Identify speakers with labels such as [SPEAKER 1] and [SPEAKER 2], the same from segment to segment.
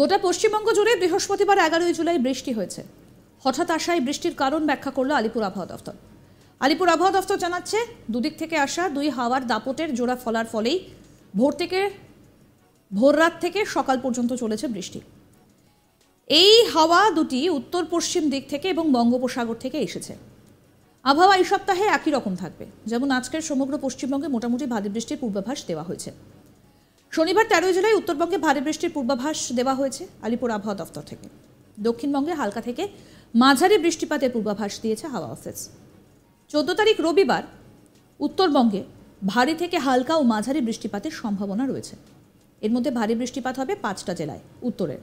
[SPEAKER 1] গোটা পশ্চিমবঙ্গ জুড়ে বৃহস্পতিবার এগারোই জুলাই বৃষ্টি হয়েছে হঠাৎ আসায় বৃষ্টির কারণ ব্যাখ্যা করল আলিপুর আবহাওয়া দফতর আলিপুর আবহাওয়া দফতর জানাচ্ছে দুদিক থেকে আসা দুই হাওয়ার দাপটের জোড়া ফলার ফলেই ভোর থেকে ভোর রাত থেকে সকাল পর্যন্ত চলেছে বৃষ্টি এই হাওয়া দুটি উত্তর পশ্চিম দিক থেকে এবং বঙ্গোপসাগর থেকে এসেছে আবহাওয়া এই সপ্তাহে একই রকম থাকবে যেমন আজকের সমগ্র পশ্চিমবঙ্গে মোটামুটি ভারী বৃষ্টির পূর্বাভাস দেওয়া হয়েছে শনিবার তেরোই জুলাই উত্তরবঙ্গে ভারী বৃষ্টির পূর্বাভাস দেওয়া হয়েছে আলিপুর আবহাওয়া দফতর থেকে দক্ষিণবঙ্গে হালকা থেকে মাঝারি বৃষ্টিপাতের পূর্বাভাস দিয়েছে হাওয়া অফিস চোদ্দ তারিখ রবিবার উত্তরবঙ্গে ভারী থেকে হালকা ও মাঝারি বৃষ্টিপাতের সম্ভাবনা রয়েছে এর মধ্যে ভারী বৃষ্টিপাত হবে পাঁচটা জেলায় উত্তরের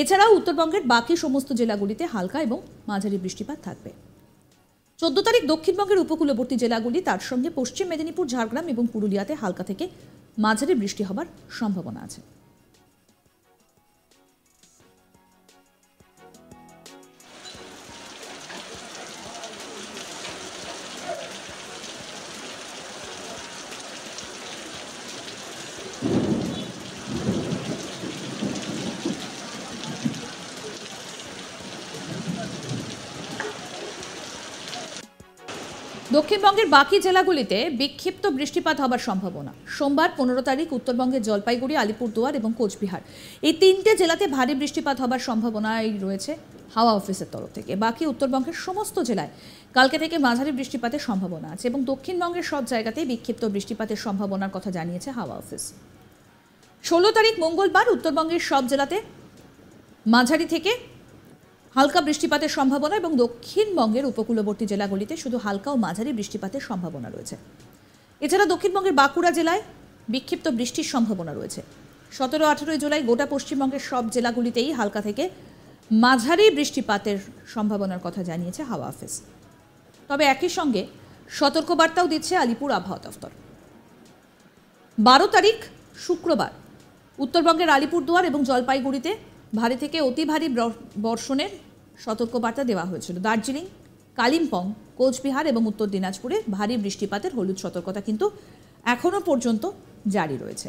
[SPEAKER 1] এছাড়াও উত্তরবঙ্গের বাকি সমস্ত জেলাগুলিতে হালকা এবং মাঝারি বৃষ্টিপাত থাকবে চোদ্দ তারিখ দক্ষিণবঙ্গের উপকূলবর্তী জেলাগুলি তার সঙ্গে পশ্চিম মেদিনীপুর ঝাড়গ্রাম এবং পুরুলিয়াতে হালকা থেকে মাঝারি বৃষ্টি হবার সম্ভাবনা আছে দক্ষিণবঙ্গের বাকি জেলাগুলিতে বিক্ষিপ্ত বৃষ্টিপাত হবার সম্ভাবনা সোমবার পনেরো তারিখ উত্তরবঙ্গের জলপাইগুড়ি আলিপুরদুয়ার এবং কোচবিহার এই তিনটে জেলাতে ভারী বৃষ্টিপাত হবার সম্ভাবনাই রয়েছে হাওয়া অফিসের তরফ থেকে বাকি উত্তরবঙ্গের সমস্ত জেলায় কালকে থেকে মাঝারি বৃষ্টিপাতের সম্ভাবনা আছে এবং দক্ষিণবঙ্গের সব জায়গাতেই বিক্ষিপ্ত বৃষ্টিপাতের সম্ভাবনার কথা জানিয়েছে হাওয়া অফিস ষোলো তারিখ মঙ্গলবার উত্তরবঙ্গের সব জেলাতে মাঝারি থেকে হালকা বৃষ্টিপাতের সম্ভাবনা এবং দক্ষিণবঙ্গের উপকূলবর্তী জেলাগুলিতে শুধু হালকা ও মাঝারি বৃষ্টিপাতের সম্ভাবনা রয়েছে এছাড়া দক্ষিণবঙ্গের বাঁকুড়া জেলায় বিক্ষিপ্ত বৃষ্টির সম্ভাবনা রয়েছে সতেরো আঠেরোই জুলাই গোটা পশ্চিমবঙ্গের সব জেলাগুলিতেই হালকা থেকে মাঝারি বৃষ্টিপাতের সম্ভাবনার কথা জানিয়েছে হাওয়া অফিস তবে একই সঙ্গে সতর্কবার্তাও দিচ্ছে আলিপুর আবহাওয়া দফতর বারো তারিখ শুক্রবার উত্তরবঙ্গের আলিপুরদুয়ার এবং জলপাইগুড়িতে ভারী থেকে অতি ভারী বর্ষণের সতর্কবার্তা দেওয়া হয়েছিল দার্জিলিং কালিম্পং কোচবিহার এবং উত্তর দিনাজপুরে ভারী বৃষ্টিপাতের হলুদ সতর্কতা কিন্তু এখনও পর্যন্ত জারি রয়েছে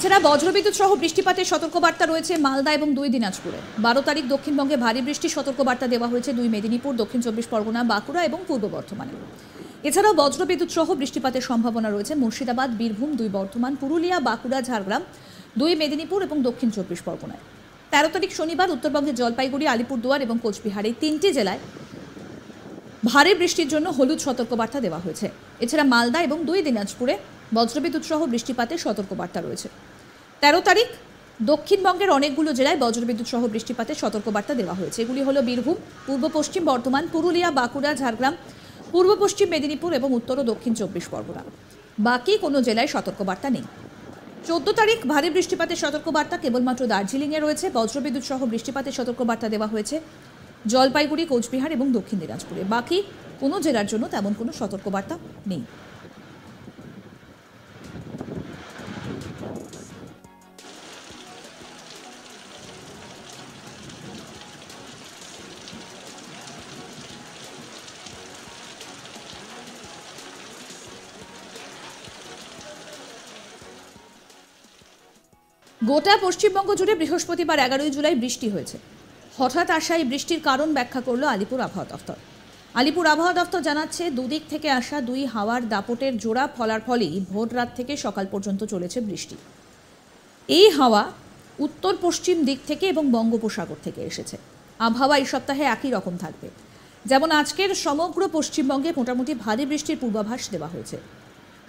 [SPEAKER 1] এছাড়া বজ্রবিদ্যুৎ সহ বৃষ্টিপাতের সতর্কবার্তা রয়েছে মালদা এবং দুই দিনাজপুরে বারো তারিখ দক্ষিণবঙ্গে ভারী বৃষ্টির সতর্কবার্তা দেওয়া হয়েছে দুই মেদিনীপুর দক্ষিণ চব্বিশ পরগনা বাঁকুড়া এবং পূর্ব বর্ধমানে এছাড়াও বজ্রবিদ্যুৎ সহ বৃষ্টিপাতের সম্ভাবনা রয়েছে মুর্শিদাবাদ বীরভূম দুই বর্ধমান পুরুলিয়া বাঁকুড়া ঝাড়গ্রাম দুই মেদিনীপুর এবং দক্ষিণ চব্বিশ পরগনায় তেরো তারিখ শনিবার উত্তরবঙ্গের জলপাইগুড়ি আলিপুরদুয়ার এবং কোচবিহার এই তিনটি জেলায় ভারী বৃষ্টির জন্য হলুদ সতর্কবার্তা দেওয়া হয়েছে এছাড়া মালদা এবং দুই দিনাজপুরে বজ্রবিদ্যুৎ সহ বৃষ্টিপাতের সতর্কবার্তা রয়েছে তেরো তারিখ দক্ষিণবঙ্গের অনেকগুলো জেলায় বজ্রবিদ্যুৎ সহ বৃষ্টিপাতের সতর্কবার্তা দেওয়া হয়েছে এগুলি হলো বীরভূম পূর্ব পশ্চিম বর্ধমান পুরুলিয়া বাঁকুড়া ঝাড়গ্রাম পূর্ব পশ্চিম মেদিনীপুর এবং উত্তর ও দক্ষিণ চব্বিশ পরগনা বাকি কোনো জেলায় সতর্কবার্তা নেই চোদ্দ তারিখ ভারী বৃষ্টিপাতের সতর্কবার্তা কেবলমাত্র দার্জিলিংয়ে রয়েছে বজ্রবিদ্যুৎ সহ বৃষ্টিপাতের সতর্কবার্তা দেওয়া হয়েছে জলপাইগুড়ি কোচবিহার এবং দক্ষিণ দিনাজপুরে বাকি কোনো জেলার জন্য তেমন কোনো সতর্কবার্তা নেই গোটা পশ্চিমবঙ্গ জুড়ে বৃহস্পতিবার এগারোই জুলাই বৃষ্টি হয়েছে হঠাৎ আসা এই বৃষ্টির কারণ ব্যাখ্যা করল আলিপুর আবহাওয়া দফতর আলিপুর আবহাওয়া দফতর জানাচ্ছে দুদিক থেকে আসা দুই হাওয়ার দাপটের জোড়া ফলার ফলেই ভোর রাত থেকে সকাল পর্যন্ত চলেছে বৃষ্টি এই হাওয়া উত্তর পশ্চিম দিক থেকে এবং বঙ্গোপসাগর থেকে এসেছে আবহাওয়া এই সপ্তাহে একই রকম থাকবে যেমন আজকের সমগ্র পশ্চিমবঙ্গে মোটামুটি ভারী বৃষ্টির পূর্বাভাস দেওয়া হয়েছে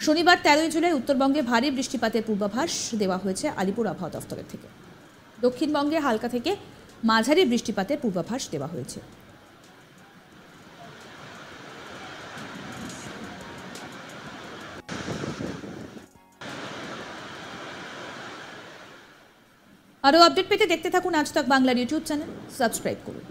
[SPEAKER 1] শনিবার তেরোই জুলাই উত্তরবঙ্গে ভারী বৃষ্টিপাতের পূর্বাভাস দেওয়া হয়েছে আলিপুর আবহাওয়া দফতরের থেকে দক্ষিণবঙ্গে হালকা থেকে মাঝারি বৃষ্টিপাতের পূর্বাভাস দেওয়া হয়েছে আরও আপডেট পেতে দেখতে থাকুন আজ তক বাংলার ইউটিউব চ্যানেল সাবস্ক্রাইব করুন